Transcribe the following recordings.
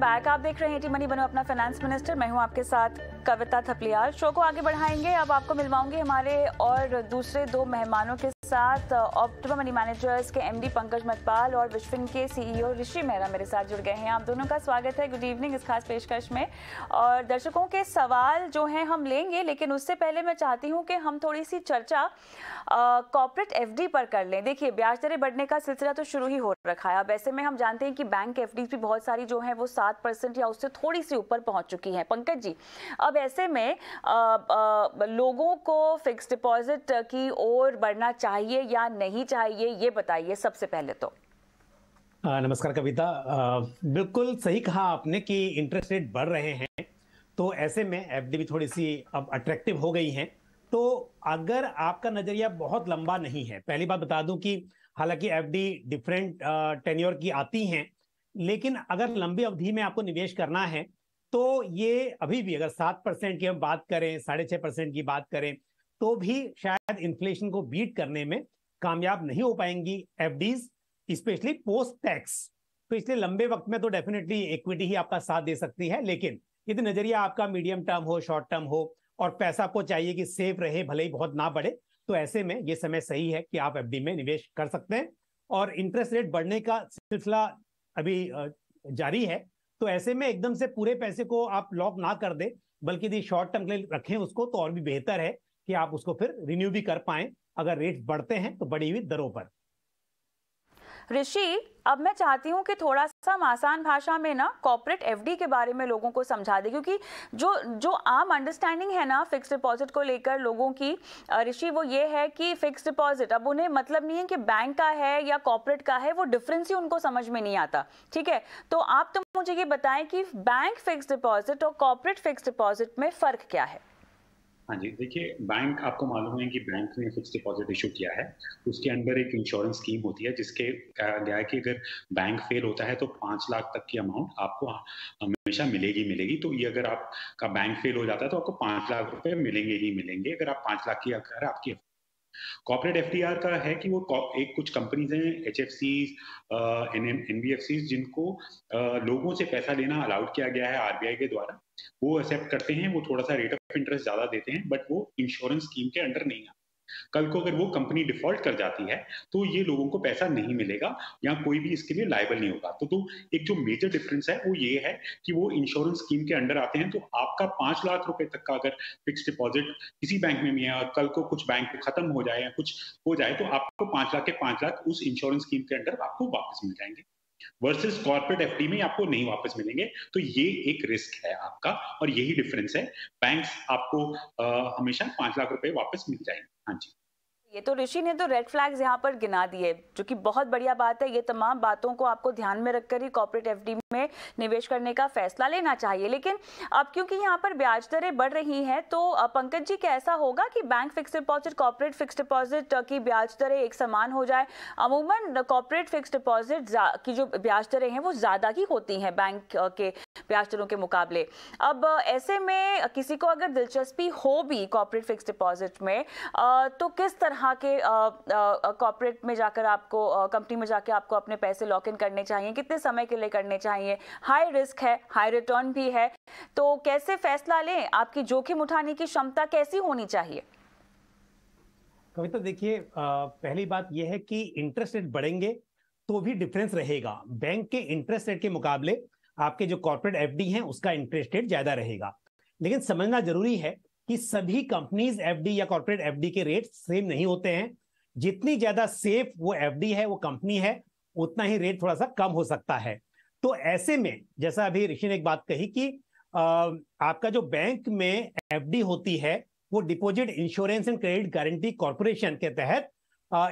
Back आप देख रहे हैं टी मनी बनो अपना फाइनेंस मिनिस्टर मैं हूं आपके साथ कविता थपलियाल शो को आगे बढ़ाएंगे अब आपको मिलवाऊंगी हमारे और दूसरे दो मेहमानों के साथ ऑप्टिमा मनी मैनेजर्स के एमडी पंकज मतपाल और विश्विन के सीईओ e ऋषि मेहरा मेरे साथ जुड़ गए हैं आप दोनों का स्वागत है गुड इवनिंग इस खास पेशकश में और दर्शकों के सवाल जो हैं हम लेंगे लेकिन उससे पहले मैं चाहती हूं कि हम थोड़ी सी चर्चा कॉपरेट uh, एफ पर कर लें देखिए ब्याज दरें बढ़ने का सिलसिला तो शुरू ही हो रखा है अब ऐसे में हम जानते हैं कि बैंक एफ भी बहुत सारी जो है वो सात परसेंट या उससे थोड़ी सी ऊपर पहुँच चुकी है पंकज जी अब ऐसे में uh, uh, लोगों को फिक्स डिपॉजिट की ओर बढ़ना चाहिए चाहिए या नहीं चाहिए ये बताइए सबसे पहले तो नमस्कार कविता बिल्कुल सही कहा आपने कि इंटरेस्ट रेट बढ़ रहे हैं तो ऐसे में एफ भी थोड़ी सी अब अट्रैक्टिव हो गई है तो अगर आपका नजरिया बहुत लंबा नहीं है पहली बात बता दूं कि हालांकि एफ डिफरेंट टेन्योर की आती हैं लेकिन अगर लंबी अवधि में आपको निवेश करना है तो ये अभी भी अगर सात परसेंट की हम बात करें साढ़े छः परसेंट की बात करें तो भी शायद इन्फ्लेशन को बीट करने में कामयाब नहीं हो पाएंगी एफ स्पेशली पोस्ट टैक्स तो इसलिए लंबे वक्त में तो डेफिनेटली इक्विटी ही आपका साथ दे सकती है लेकिन यदि तो नजरिया आपका मीडियम टर्म हो शॉर्ट टर्म हो और पैसा आपको चाहिए कि सेफ रहे भले ही बहुत ना बढ़े तो ऐसे में ये समय सही है कि आप एफ में निवेश कर सकते हैं और इंटरेस्ट रेट बढ़ने का सिलसिला अभी जारी है तो ऐसे में एकदम से पूरे पैसे को आप लॉक ना कर दे बल्कि यदि शॉर्ट टर्म के लिए रखें उसको तो और भी बेहतर है कि आप उसको फिर रिन्यू भी कर पाए अगर रेट बढ़ते हैं तो बढ़ी हुई दरों पर ऋषि अब मैं चाहती हूँ कि थोड़ा सा हम आसान भाषा में ना कॉर्पोरेट एफडी के बारे में लोगों को समझा दें क्योंकि जो जो आम अंडरस्टैंडिंग है ना फिक्स डिपॉजिट को लेकर लोगों की ऋषि वो ये है कि फिक्स डिपॉजिट अब उन्हें मतलब नहीं है कि बैंक का है या कॉर्पोरेट का है वो डिफरेंस ही उनको समझ में नहीं आता ठीक है तो आप तो मुझे ये बताएं कि बैंक फिक्स डिपॉजिट और कॉर्पोरेट फिक्स डिपॉजिट में फ़र्क क्या है हाँ जी देखिए बैंक आपको मालूम है कि बैंक ने फिक्स डिपॉजिट इशू किया है उसके अंदर एक इंश्योरेंस स्कीम होती है जिसके कहा गया है कि अगर बैंक फेल होता है तो पाँच लाख तक की अमाउंट आपको हमेशा मिलेगी मिलेगी तो ये अगर आपका बैंक फेल हो जाता है तो आपको पाँच लाख रुपए मिलेंगे ही मिलेंगे अगर आप पाँच लाख की अगर आपकी कॉपरेट एफ का है कि वो एक कुछ कंपनीज हैं एच एफ सीज जिनको लोगों से पैसा लेना अलाउड किया गया है आरबीआई के द्वारा वो एक्सेप्ट करते हैं वो थोड़ा सा रेट ऑफ इंटरेस्ट ज्यादा देते हैं बट वो इंश्योरेंस स्कीम के अंडर नहीं आता कल को अगर वो कंपनी डिफॉल्ट कर जाती है तो ये लोगों को पैसा नहीं मिलेगा या कोई भी इसके लिए लाइबल नहीं होगा तो, तो एक जो मेजर डिफरेंस है वो ये है कि वो इंश्योरेंस स्कीम के अंडर आते हैं तो आपका पांच लाख रुपए तक का अगर फिक्स डिपॉजिट किसी बैंक में भी है और कल को कुछ बैंक खत्म हो जाए या कुछ हो जाए तो आपको पांच लाख के पांच लाख उस इंश्योरेंस स्कीम के अंडर आपको वापस मिल जाएंगे वर्सेस कॉर्पोरेट एफ में आपको नहीं वापस मिलेंगे तो ये एक रिस्क है आपका और यही डिफरेंस है बैंक्स आपको आ, हमेशा पांच लाख रुपए वापस मिल जाएंगे हाँ जी ये तो ऋषि ने तो रेड फ्लैग्स यहाँ पर गिना दिए जो कि बहुत बढ़िया बात है ये तमाम बातों को आपको ध्यान में रखकर ही कॉर्पोरेट एफ में निवेश करने का फैसला लेना चाहिए लेकिन अब क्योंकि यहाँ पर ब्याज दरें बढ़ रही हैं तो पंकज जी क्या ऐसा होगा कि bank fix deposit corporate fix deposit की ब्याज दरें एक समान हो जाए अमूमन कॉर्पोरेट फिक्स डिपॉजिट की जो ब्याज दरें हैं वो ज़्यादा ही होती हैं बैंक के ब्याज दरों के मुकाबले अब ऐसे में किसी को अगर दिलचस्पी हो भी कॉपरेट फिक्स डिपॉजिट में तो किस तरह यहाँ के कॉपरेट में जाकर आपको कंपनी में जाकर आपको अपने पैसे लॉक इन करने चाहिए कितने समय के लिए करने चाहिए हाई रिस्क है हाई रिटर्न भी है तो कैसे फैसला लें आपकी जोखिम उठाने की क्षमता कैसी होनी चाहिए कविता देखिए पहली बात यह है कि इंटरेस्ट रेट बढ़ेंगे तो भी डिफरेंस रहेगा बैंक के इंटरेस्ट रेट के मुकाबले आपके जो कॉर्पोरेट एफडी हैं उसका इंटरेस्ट रेट ज्यादा रहेगा लेकिन समझना जरूरी है कि सभी कंपनीज एफडी या कॉर्पोरेट एफडी के रेट सेम नहीं होते हैं जितनी ज्यादा सेफ वो एफडी है वो कंपनी है उतना ही रेट थोड़ा सा कम हो सकता है तो ऐसे में जैसा अभी ऋषि ने एक बात कही कि आ, आपका जो बैंक में एफडी होती है वो deposit insurance and credit guarantee corporation के तहत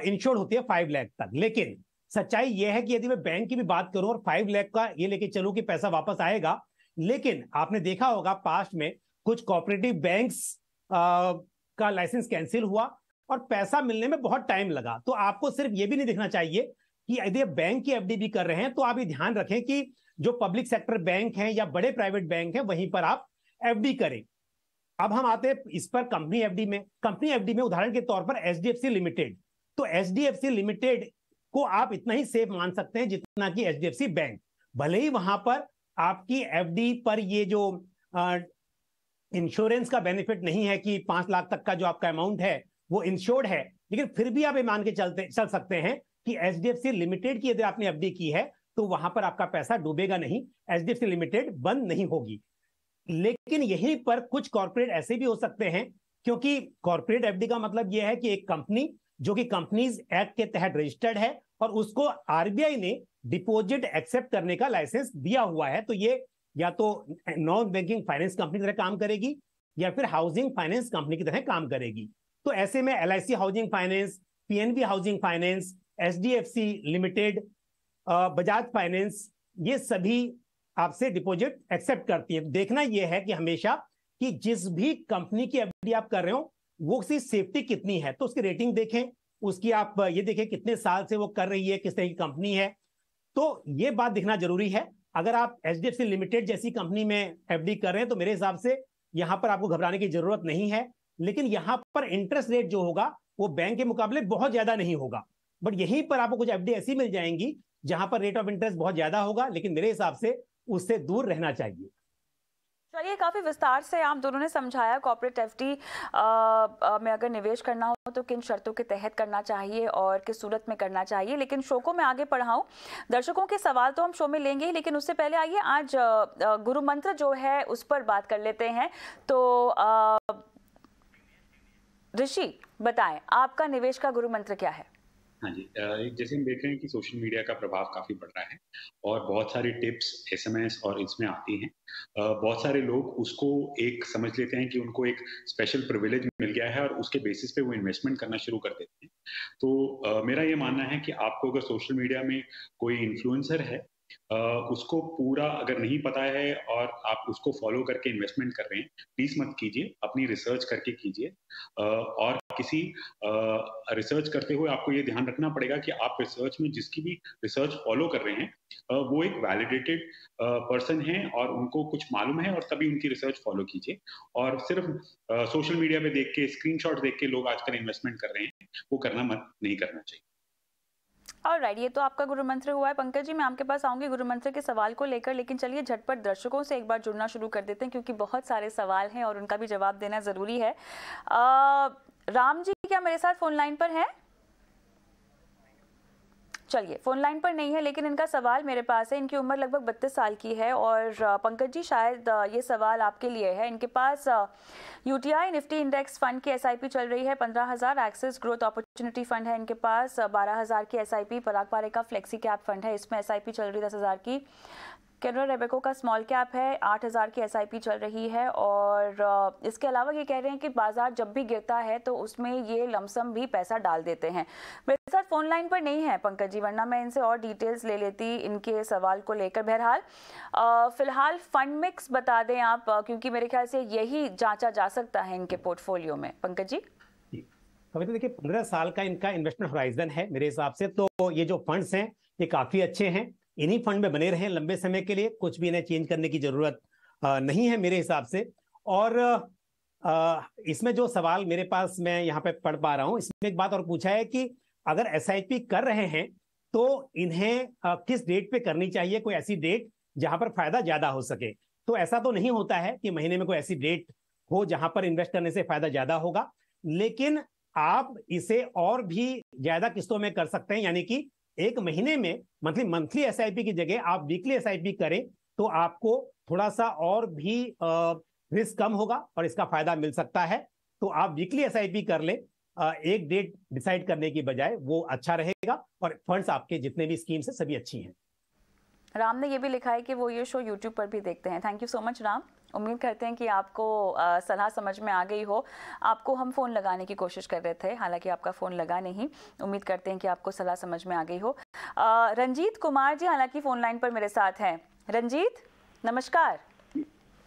इंश्योर होती है फाइव लैख तक लेकिन सच्चाई यह है कि यदि मैं बैंक की भी बात करूं और फाइव लैख का ये लेके चलूं कि पैसा वापस आएगा लेकिन आपने देखा होगा पास्ट में कुछ कॉपरेटिव बैंक्स का लाइसेंस कैंसिल हुआ और पैसा मिलने में बहुत टाइम लगा तो आपको सिर्फ ये भी नहीं देखना चाहिए कि यदि आप बैंक की एफडी भी कर रहे हैं तो आप ये ध्यान रखें कि जो पब्लिक सेक्टर बैंक हैं या बड़े प्राइवेट बैंक हैं वहीं पर आप एफडी करें अब हम आते हैं इस पर कंपनी एफडी में कंपनी एफडी में उदाहरण के तौर पर एच लिमिटेड तो एच लिमिटेड को आप इतना ही सेफ मान सकते हैं जितना कि एच बैंक भले ही वहां पर आपकी एफडी पर ये जो इंश्योरेंस का बेनिफिट नहीं है कि पांच लाख तक का जो आपका अमाउंट है वो इंश्योर्ड है लेकिन फिर भी आप ये मान के चलते चल सकते हैं कि एच लिमिटेड की यदि आपने एफडी की है तो वहां पर आपका पैसा डूबेगा नहीं एच लिमिटेड बंद नहीं होगी लेकिन यहीं पर कुछ कॉर्पोरेट ऐसे भी हो सकते हैं क्योंकि कॉर्पोरेट एफडी का मतलब यह है कि एक कंपनी जो कि कंपनीज एक्ट के तहत रजिस्टर्ड है और उसको आरबीआई ने डिपॉजिट एक्सेप्ट करने का लाइसेंस दिया हुआ है तो ये या तो नॉन बैंकिंग फाइनेंस कंपनी की तरह काम करेगी या फिर हाउसिंग फाइनेंस कंपनी की तरह काम करेगी तो ऐसे में L housing finance P housing finance H limited Bajaj finance ये सभी आपसे डिपॉजिट एक्सेप्ट करती है देखना यह है कि हमेशा कि जिस भी कंपनी की एफडी आप कर रहे हो वो उसकी सेफ्टी कितनी है तो उसकी रेटिंग देखें उसकी आप ये देखें कितने साल से वो कर रही है किस तरह की कंपनी है तो ये बात देखना जरूरी है अगर आप H D F C limited जैसी कंपनी में एफ डी कर रहे हैं तो मेरे हिसाब से यहाँ पर आपको घबराने की जरूरत नहीं है लेकिन यहाँ पर इंटरेस्ट रेट जो होगा वो बैंक के मुकाबले बहुत ज्यादा नहीं होगा बट यहीं पर आपको कुछ एफ डी ऐसी मिल जाएंगी जहां पर रेट ऑफ इंटरेस्ट बहुत ज्यादा होगा लेकिन मेरे हिसाब से उससे दूर रहना चाहिए चलिए तो काफ़ी विस्तार से आप दोनों ने समझाया कॉपरेट एफ में अगर निवेश करना हो तो किन शर्तों के तहत करना चाहिए और किस सूरत में करना चाहिए लेकिन शो को मैं आगे पढ़ाऊँ दर्शकों के सवाल तो हम शो में लेंगे ही लेकिन उससे पहले आइए आज गुरु मंत्र जो है उस पर बात कर लेते हैं तो ऋषि बताएं आपका निवेश का गुरु मंत्र क्या है हाँ जी जैसे हम देख रहे हैं कि सोशल मीडिया का प्रभाव काफ़ी बढ़ रहा है और बहुत सारे टिप्स एसएमएस और इसमें आती हैं बहुत सारे लोग उसको एक समझ लेते हैं कि उनको एक स्पेशल प्रिविलेज मिल गया है और उसके बेसिस पे वो इन्वेस्टमेंट करना शुरू कर देते हैं तो मेरा ये मानना है कि आपको अगर सोशल मीडिया में कोई इन्फ्लुएंसर है उसको पूरा अगर नहीं पता है और आप उसको फॉलो करके इन्वेस्टमेंट कर रहे हैं प्लीज मत कीजिए अपनी रिसर्च करके कीजिए और किसी रिसर्च करते हुए आपको ये ध्यान रखना पड़ेगा कि आप रिसर्च में जिसकी भी रिसर्च फॉलो कर रहे हैं वो एक वैलिडेटेड पर्सन है और उनको कुछ मालूम है और तभी उनकी रिसर्च फॉलो कीजिए और सिर्फ सोशल मीडिया पे देख के स्क्रीनशॉट देख के लोग आजकल इन्वेस्टमेंट कर रहे हैं वो करना मत नहीं करना चाहिए और राइट ये तो आपका गुरु मंत्र हुआ है पंकज जी मैं आपके पास आऊंगी गुरु मंत्र के सवाल को लेकर लेकिन चलिए झटपट दर्शकों से एक बार जुड़ना शुरू कर देते हैं क्योंकि बहुत सारे सवाल हैं और उनका भी जवाब देना ज़रूरी है आ, राम जी क्या मेरे साथ फोन लाइन पर हैं चलिए फ़ोन लाइन पर नहीं है लेकिन इनका सवाल मेरे पास है इनकी उम्र लगभग बत्तीस साल की है और पंकज जी शायद ये सवाल आपके लिए है इनके पास यूटीआई निफ्टी इंडेक्स फंड की एसआईपी चल रही है पंद्रह हज़ार एक्सेस ग्रोथ अपॉर्चुनिटी फंड है इनके पास बारह हज़ार की एसआईपी पराग पारे का फ्लेक्सी कैप फंड है इसमें एसआईपी चल रही है दस हज़ार की कैनरा रेबेको का स्मॉल कैप है आठ हज़ार की एसआईपी चल रही है और इसके अलावा ये कह रहे हैं कि बाजार जब भी गिरता है तो उसमें ये लमसम भी पैसा डाल देते हैं मेरे साथ फ़ोन लाइन पर नहीं है पंकज जी वरना मैं इनसे और डिटेल्स ले लेती इनके सवाल को लेकर बहरहाल फ़िलहाल फ़ंड मिक्स बता दें आप क्योंकि मेरे ख्याल से यही जाँचा जा सकता है इनके पोर्टफोलियो में पंकज जी तो देखिए पंद्रह साल का इनका इन्वेस्टमेंट होराइजन है मेरे हिसाब से तो ये जो फंड्स हैं ये काफ़ी अच्छे हैं इन्हीं फंड में बने रहें लंबे समय के लिए कुछ भी इन्हें चेंज करने की जरूरत नहीं है मेरे हिसाब से और इसमें जो सवाल मेरे पास मैं यहाँ पे पढ़ पा रहा हूँ इसमें एक बात और पूछा है कि अगर एस कर रहे हैं तो इन्हें किस डेट पे करनी चाहिए कोई ऐसी डेट जहां पर फायदा ज्यादा हो सके तो ऐसा तो नहीं होता है कि महीने में कोई ऐसी डेट हो जहां पर इन्वेस्ट करने से फायदा ज्यादा होगा लेकिन आप इसे और भी ज्यादा किस्तों में कर सकते हैं यानी कि एक महीने में मंथली मंथली एस की जगह आप वीकली एस करें तो आपको थोड़ा सा और भी रिस्क कम होगा और इसका फायदा मिल सकता है तो आप वीकली एस कर लें एक डेट डिसाइड करने की बजाय वो अच्छा रहेगा और फंड्स आपके जितने भी स्कीम्स हैं सभी अच्छी हैं राम ने ये भी लिखा है कि वो ये शो यूट्यूब पर भी देखते हैं thank you so much Ram उम्मीद करते हैं कि आपको सलाह समझ में आ गई हो आपको हम फ़ोन लगाने की कोशिश कर रहे थे हालांकि आपका फ़ोन लगा नहीं उम्मीद करते हैं कि आपको सलाह समझ में आ गई हो आ, रंजीत कुमार जी हालांकि फ़ोन लाइन पर मेरे साथ हैं रंजीत नमस्कार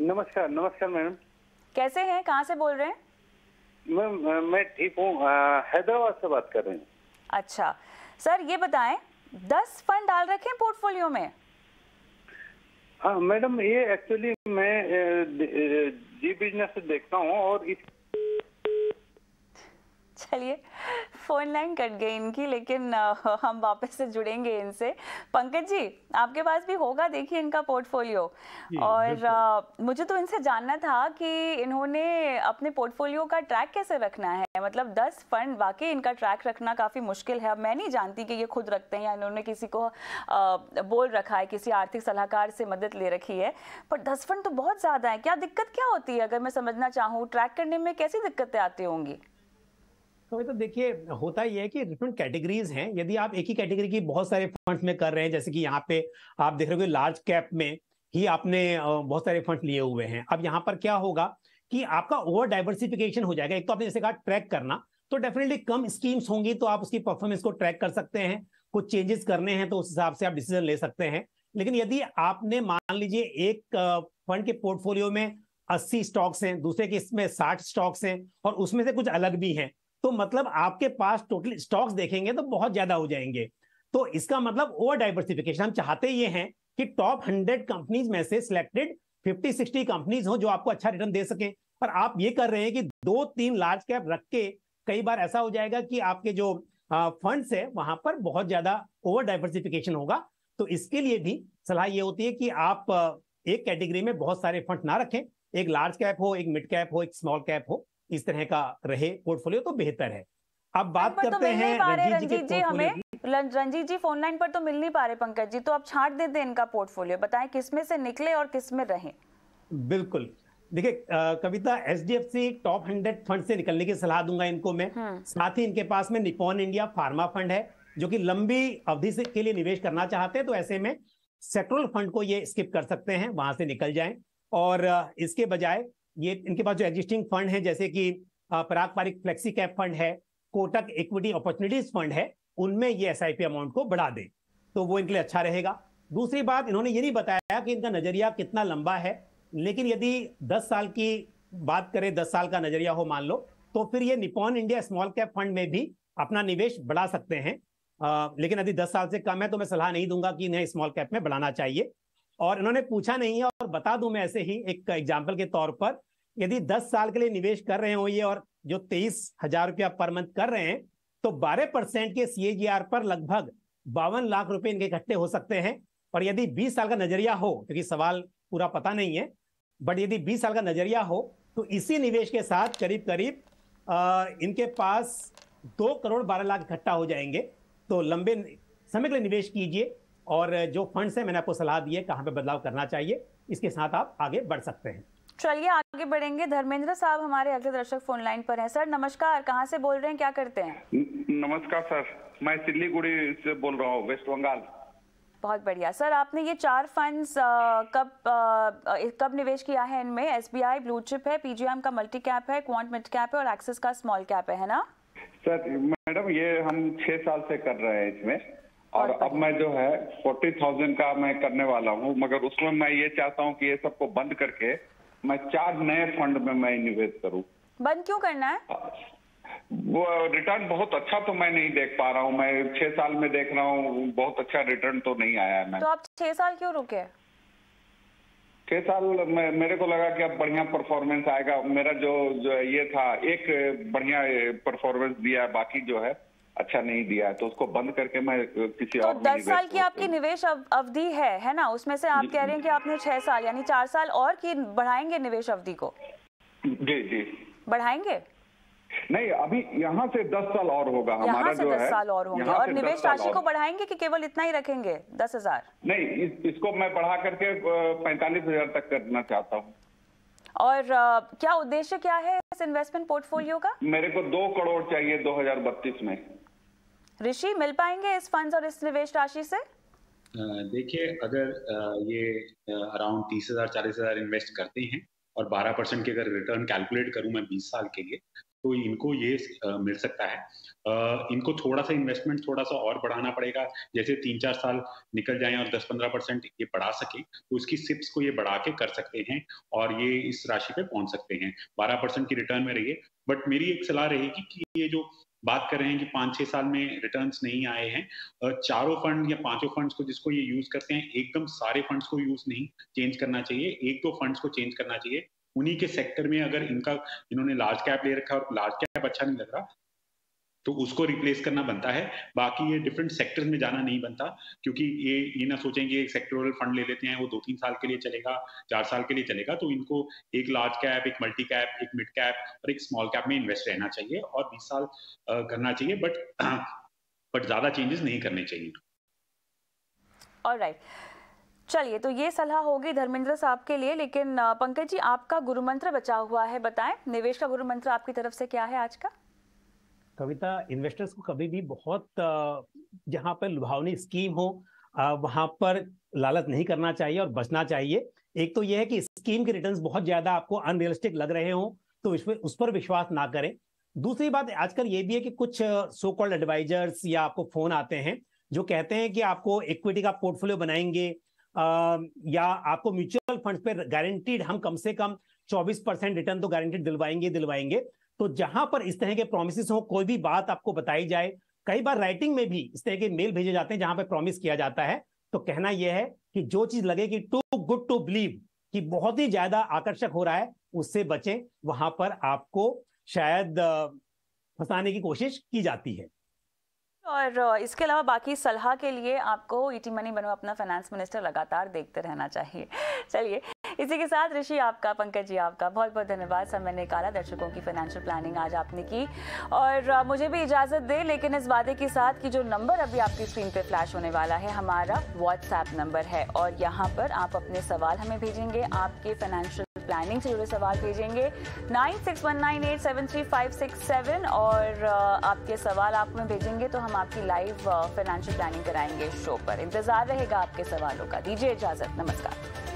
नमस्कार नमस्कार मैडम कैसे हैं कहाँ से बोल रहे हैं मैं मैं ठीक हूँ हैदराबाद से बात कर रही हूँ अच्छा सर ये बताएं दस फंड डाल रखे हैं पोर्टफोलियो में हाँ मैडम ये एक्चुअली मैं जी बिजनेस देखता हूँ और इस चलिए फ़ोन लाइन कट गई इनकी लेकिन हम वापस से जुड़ेंगे इनसे पंकज जी आपके पास भी होगा देखिए इनका पोर्टफोलियो और आ, मुझे तो इनसे जानना था कि इन्होंने अपने पोर्टफोलियो का ट्रैक कैसे रखना है मतलब दस फंड वाकई इनका ट्रैक रखना काफ़ी मुश्किल है अब मैं नहीं जानती कि ये खुद रखते हैं या इन्होंने किसी को आ, बोल रखा है किसी आर्थिक सलाहकार से मदद ले रखी है पर दस फंड तो बहुत ज़्यादा है क्या दिक्कत क्या होती है अगर मैं समझना चाहूँ ट्रैक करने में कैसी दिक्कतें आती होंगी तो, तो देखिए होता ही है कि डिफरेंट कैटेगरीज हैं यदि आप एक ही कैटेगरी की बहुत सारे फंड्स में कर रहे हैं जैसे कि यहाँ पे आप देख रहे हो लार्ज कैप में ही आपने बहुत सारे फंड लिए हुए हैं अब यहाँ पर क्या होगा कि आपका ओवर डाइवर्सिफिकेशन हो जाएगा एक तो आपने जैसे कहा ट्रैक करना तो डेफिनेटली कम स्कीम्स होंगी तो आप उसकी परफॉर्मेंस को ट्रैक कर सकते हैं कुछ चेंजेस करने हैं तो उस हिसाब से आप डिसीजन ले सकते हैं लेकिन यदि आपने मान लीजिए एक फंड के पोर्टफोलियो में 80 स्टॉक्स हैं दूसरे के इसमें 60 स्टॉक्स हैं और उसमें से कुछ अलग भी हैं तो मतलब आपके पास टोटल स्टॉक्स देखेंगे तो बहुत ज्यादा हो जाएंगे तो इसका मतलब ओवर डाइवर्सिफिकेशन हम चाहते ये हैं कि टॉप हंड्रेड कंपनीज में से सिलेक्टेड फिफ्टी सिक्सटी कंपनीज हो जो आपको अच्छा रिटर्न दे सके पर आप ये कर रहे हैं कि दो तीन लार्ज कैप रख के कई बार ऐसा हो जाएगा कि आपके जो फंड है वहां पर बहुत ज्यादा ओवर डाइवर्सिफिकेशन होगा तो इसके लिए भी सलाह ये होती है कि आप एक कैटेगरी में बहुत सारे फंड ना रखें एक लार्ज कैप हो एक मिड कैप हो एक स्मॉल कैप हो इस तरह का रहे पोर्टफोलियो तो बेहतर है अब बात पर तो करते तो हैं रंजीत जी, जी जी हमें रंजीत जी फोन लाइन पर तो मिल नहीं पा रहे पंकज जी तो आप छाट देते हैं इनका पोर्टफोलियो बताएं किसमें से निकले और किसमें रहे बिल्कुल देखिए Kavita H D F C top hundred fund से निकलने की सलाह दूंगा इनको मैं हम्म। साथ ही इनके पास में निपोन इंडिया फार्मा फंड है जो कि लंबी अवधि से के लिए निवेश करना चाहते हैं तो ऐसे में सेक्ट्रल फंड को ये स्किप कर सकते हैं वहां से निकल जाएं और इसके बजाय ये इनके पास जो एग्जिस्टिंग फंड है जैसे कि Parag Parikh flexi cap fund है कोटक इक्विटी अपॉर्चुनिटीज फंड है उनमें ये एस अमाउंट को बढ़ा दें तो वो इनके लिए अच्छा रहेगा दूसरी बात इन्होंने ये नहीं बताया कि इनका नज़रिया कितना लंबा है लेकिन यदि 10 साल की बात करें 10 साल का नज़रिया हो मान लो तो फिर ये Nippon India small cap fund में भी अपना निवेश बढ़ा सकते हैं आ, लेकिन यदि 10 साल से कम है तो मैं सलाह नहीं दूंगा कि इन्हें स्मॉल कैप में बढ़ाना चाहिए और इन्होंने पूछा नहीं है और बता दूं मैं ऐसे ही एक एग्जाम्पल के तौर पर यदि 10 साल के लिए निवेश कर रहे हो ये और जो तेईस हजार रुपया पर मंथ कर रहे हैं तो 12 परसेंट के सी पर लगभग बावन लाख रुपए इनके इकट्ठे हो सकते हैं और यदि 20 साल का नजरिया हो क्योंकि सवाल पूरा पता नहीं है बट यदि 20 साल का नजरिया हो तो इसी निवेश के साथ करीब करीब इनके पास दो करोड़ बारह लाख इकट्ठा हो जाएंगे तो लंबे समय के लिए निवेश कीजिए और जो फंड्स हैं मैंने आपको सलाह दी है कहाँ पे बदलाव करना चाहिए इसके साथ आप आगे बढ़ सकते हैं चलिए आगे बढ़ेंगे धर्मेंद्र साहब हमारे अगले दर्शक फोन लाइन पर हैं सर नमस्कार कहाँ से बोल रहे हैं क्या करते हैं नमस्कार सर मैं सिल्लीगुड़ी से बोल रहा हूँ वेस्ट बंगाल बहुत बढ़िया सर आपने ये चार फंड्स कब आ, कब निवेश किया है इनमें S B I blue chip है पीजीएम का मल्टी कैप है क्वांट मिड कैप है और एक्सिस का स्मॉल कैप है, है ना सर मैडम ये हम छह साल से कर रहे हैं इसमें और अब मैं जो है फोर्टी थाउजेंड का मैं करने वाला हूँ मगर उसमें मैं ये चाहता हूँ कि ये सबको बंद करके मैं चार नए फंड में मैं निवेश करूँ बंद क्यों करना है वो रिटर्न बहुत अच्छा तो मैं नहीं देख पा रहा हूँ मैं छह साल में देख रहा हूँ बहुत अच्छा रिटर्न तो नहीं आया है मैं तो आप छह साल क्यों रुके छह साल में मेरे को लगा कि अब बढ़िया परफॉर्मेंस आएगा मेरा जो, जो ये था एक बढ़िया परफॉर्मेंस दिया बाकी जो है अच्छा नहीं दिया है तो उसको बंद करके मैं किसी तो और दस साल की आपकी तो- निवेश अवधि है है ना उसमें से आप कह रहे हैं कि आपने छह साल यानी चार साल और की बढ़ाएंगे निवेश अवधि को जी जी बढ़ाएंगे नहीं अभी यहाँ से दस साल और होगा हमारा जो है साल और होंगे और निवेश राशि को बढ़ाएंगे कि केवल इतना ही रखेंगे दस हजार नहीं इस, इसको मैं बढ़ा करके पैंतालीस हजार तक करना चाहता हूँ और क्या उद्देश्य क्या है इस इन्वेस्टमेंट पोर्टफोलियो का मेरे को दो करोड़ चाहिए दो हजार बत्तीस में ऋषि मिल पाएंगे इस फंड्स और इस निवेश राशि से देखिए अगर ये अराउंड तीस हजार चालीस हजार इन्वेस्ट करते हैं और 12 परसेंट की अगर रिटर्न कैलकुलेट करूं मैं 20 साल के लिए तो इनको ये मिल सकता है इनको थोड़ा सा इन्वेस्टमेंट थोड़ा सा और बढ़ाना पड़ेगा जैसे तीन चार साल निकल जाएं और 10-15 परसेंट ये बढ़ा सके तो इसकी सिप्स को ये बढ़ा के कर सकते हैं और ये इस राशि पे पहुंच सकते हैं 12 परसेंट की रिटर्न में रहिए बट मेरी एक सलाह रहेगी कि ये जो बात कर रहे हैं कि पांच छह साल में रिटर्न्स नहीं आए हैं चारों फंड या पांचों फंड्स को जिसको ये यूज करते हैं एकदम सारे फंड्स को यूज नहीं चेंज करना चाहिए एक दो फंड्स को चेंज करना चाहिए उन्हीं के सेक्टर में अगर इनका इन्होंने लार्ज कैप ले रखा और लार्ज कैप अच्छा नहीं लग रहा तो उसको रिप्लेस करना बनता है बाकी ये डिफरेंट सेक्टर्स में जाना नहीं बनता क्योंकि ये ये ना सोचेंगे एक सेक्टोरल फंड ले लेते हैं वो दो तीन साल के लिए चलेगा चार साल के लिए चलेगा तो इनको एक लार्ज कैप एक मल्टी कैप एक मिड कैप और एक स्मॉल कैप में इन्वेस्ट रहना चाहिए और बीस साल करना चाहिए बट बट ज़्यादा चेंजेस नहीं करने चाहिए और राइट चलिए तो ये सलाह होगी धर्मेंद्र साहब के लिए लेकिन पंकज जी आपका गुरु मंत्र बचा हुआ है बताएं निवेश का गुरु मंत्र आपकी तरफ से क्या है आज का कविता इन्वेस्टर्स को कभी भी बहुत जहाँ पर लुभावनी स्कीम हो वहाँ पर लालच नहीं करना चाहिए और बचना चाहिए एक तो यह है कि स्कीम के रिटर्न्स बहुत ज्यादा आपको अनरियलिस्टिक लग रहे हो तो उस पर विश्वास ना करें दूसरी बात आजकल ये भी है कि कुछ सो कॉल्ड एडवाइजर्स या आपको फोन आते हैं जो कहते हैं कि आपको इक्विटी का पोर्टफोलियो बनाएंगे आ, या आपको म्यूचुअल फंड पर गारंटीड हम कम से कम 24 परसेंट रिटर्न तो गारंटीड दिलवाएंगे दिलवाएंगे तो जहां पर इस तरह के प्रोमिस हो कोई भी बात आपको बताई जाए कई बार राइटिंग में भी इस तरह के मेल भेजे जाते हैं जहां पर प्रॉमिस किया जाता है तो कहना यह है कि जो चीज लगे कि टू गुड टू बिलीव कि बहुत ही ज्यादा आकर्षक हो रहा है उससे बचें वहां पर आपको शायद फंसाने की कोशिश की जाती है और इसके अलावा बाकी सलाह के लिए आपको ईटी e मनी बनो अपना फाइनेंस मिनिस्टर लगातार देखते रहना चाहिए चलिए इसी के साथ ऋषि आपका पंकज जी आपका बहुत बहुत धन्यवाद समय निकाला दर्शकों की फाइनेंशियल प्लानिंग आज आपने की और मुझे भी इजाज़त दे लेकिन इस वादे के साथ कि जो नंबर अभी आपकी स्क्रीन पे फ्लैश होने वाला है हमारा व्हाट्सएप नंबर है और यहाँ पर आप अपने सवाल हमें भेजेंगे आपके फाइनेंशियल प्लानिंग से जुड़े सवाल भेजेंगे nine six one nine eight seven three five six seven और आपके सवाल आप में भेजेंगे तो हम आपकी लाइव फाइनेंशियल प्लानिंग कराएंगे शो पर इंतजार रहेगा आपके सवालों का दीजिए इजाजत नमस्कार